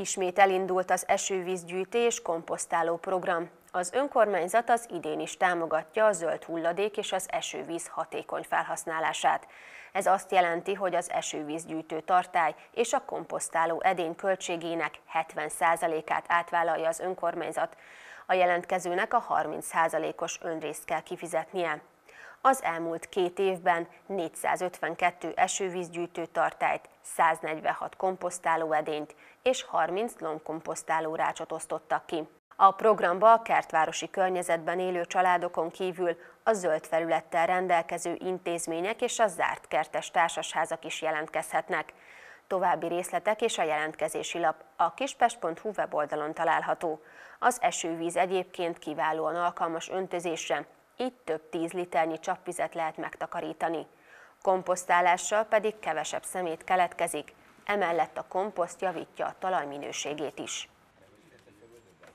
Ismét elindult az esővízgyűjtés komposztáló program. Az önkormányzat az idén is támogatja a zöld hulladék és az esővíz hatékony felhasználását. Ez azt jelenti, hogy az esővízgyűjtő tartály és a komposztáló edény költségének 70%-át átvállalja az önkormányzat. A jelentkezőnek a 30%-os önrészt kell kifizetnie az elmúlt két évben 452 esővízgyűjtő tartályt, 146 komposztáló edényt és 30 lombkomposztáló rácsot osztottak ki. A programba a kertvárosi környezetben élő családokon kívül a zöld felülettel rendelkező intézmények és a zárt kertes társasházak is jelentkezhetnek. További részletek és a jelentkezési lap a kispest.hu weboldalon található. Az esővíz egyébként kiválóan alkalmas öntözésre, így több tíz liternyi csapvizet lehet megtakarítani. Komposztálással pedig kevesebb szemét keletkezik, emellett a komposzt javítja a talaj minőségét is.